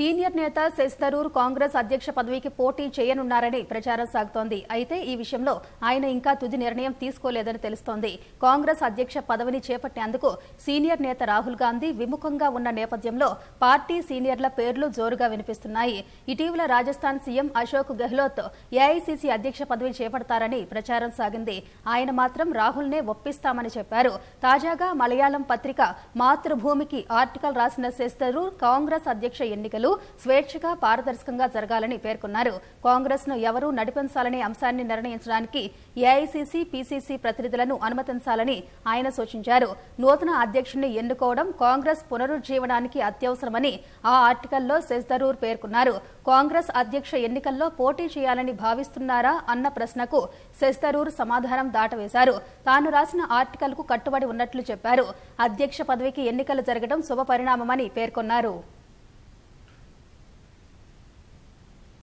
senior నేత శశిథరూర్ కాంగ్రెస్ అధ్యక్ష పదవికి పోటీ చేయనున్నారని ప్రచారం సాగుతోంది అయితే ఈ విషయంలో ఆయన ఇంకా తుది నిర్ణయం తీసుకోలేదని తెలుస్తోంది కాంగ్రెస్ అధ్యక్ష పదవిని చేపట్టేందుకు సీనియర్ నేత రాహుల్ గాంధీ విముఖంగా ఉన్న నేపథ్యంలో పార్టీ సీనియర్ల పేర్లు జోరుగా వినిపిస్తున్నాయి ఇటీవల రాజస్థాన్ సీఎం అశోక్ గెహ్లోత్ ఏఐసీసీ అధ్యక్ష పదవి చేపడతారని ప్రచారం సాగింది ఆయన మాత్రం రాహుల్నే ఒప్పిస్తామని చెప్పారు తాజాగా మలయాళం పత్రిక మాతృభూమికి ఆర్టికల్ రాసిన శశిథరూర్ కాంగ్రెస్ అధ్యక్ష ఎన్నికలు స్వేచ్ఛగా పారదర్శకంగా జరగాలని పేర్కొన్నారు కాంగ్రెస్ ను ఎవరూ నడిపించాలనే అంశాన్ని నిర్ణయించడానికి ఏఐసీసీ పీసీసీ ప్రతినిధులను అనుమతించాలని ఆయన సూచించారు నూతన అధ్యక్షుడిని ఎన్నుకోవడం కాంగ్రెస్ పునరుజ్జీవనానికి అత్యవసరమని ఆ ఆర్టికల్లో శశిధరూర్ పేర్కొన్నారు కాంగ్రెస్ అధ్యక్ష ఎన్నికల్లో పోటీ చేయాలని భావిస్తున్నారా అన్న ప్రశ్నకు శశిధరూర్ సమాధానం దాటవేశారు తాను రాసిన ఆర్టికల్కు కట్టుబడి ఉన్నట్లు చెప్పారు అధ్యక్ష పదవికి ఎన్నికలు జరగడం శుభపరిణామమని పేర్కొన్నారు